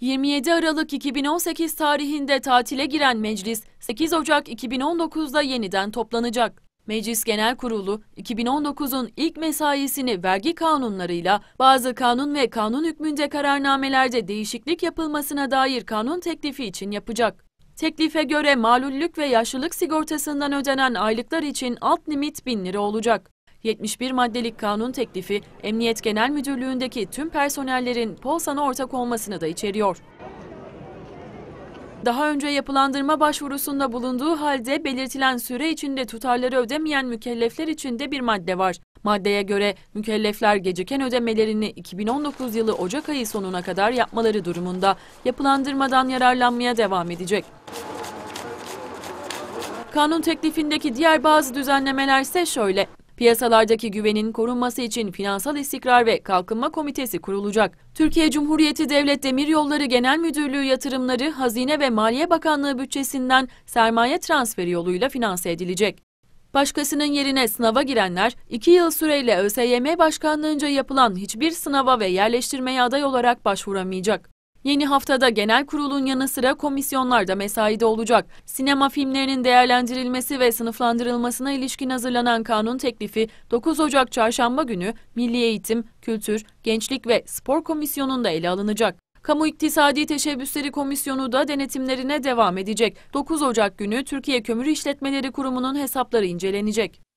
27 Aralık 2018 tarihinde tatile giren meclis 8 Ocak 2019'da yeniden toplanacak. Meclis Genel Kurulu 2019'un ilk mesaisini vergi kanunlarıyla bazı kanun ve kanun hükmünde kararnamelerde değişiklik yapılmasına dair kanun teklifi için yapacak. Teklife göre malullük ve yaşlılık sigortasından ödenen aylıklar için alt limit 1000 lira olacak. 71 maddelik kanun teklifi Emniyet Genel Müdürlüğü'ndeki tüm personellerin Polsan'a ortak olmasını da içeriyor. Daha önce yapılandırma başvurusunda bulunduğu halde belirtilen süre içinde tutarları ödemeyen mükellefler için de bir madde var. Maddeye göre mükellefler geciken ödemelerini 2019 yılı Ocak ayı sonuna kadar yapmaları durumunda yapılandırmadan yararlanmaya devam edecek. Kanun teklifindeki diğer bazı düzenlemeler ise şöyle. Piyasalardaki güvenin korunması için Finansal İstikrar ve Kalkınma Komitesi kurulacak. Türkiye Cumhuriyeti Devlet Demiryolları Genel Müdürlüğü yatırımları Hazine ve Maliye Bakanlığı bütçesinden sermaye transferi yoluyla finanse edilecek. Başkasının yerine sınava girenler 2 yıl süreyle ÖSYM başkanlığınca yapılan hiçbir sınava ve yerleştirmeye aday olarak başvuramayacak. Yeni haftada genel kurulun yanı sıra komisyonlar da mesaide olacak. Sinema filmlerinin değerlendirilmesi ve sınıflandırılmasına ilişkin hazırlanan kanun teklifi 9 Ocak çarşamba günü Milli Eğitim, Kültür, Gençlik ve Spor Komisyonu'nda ele alınacak. Kamu İktisadi Teşebbüsleri Komisyonu da denetimlerine devam edecek. 9 Ocak günü Türkiye Kömür İşletmeleri Kurumu'nun hesapları incelenecek.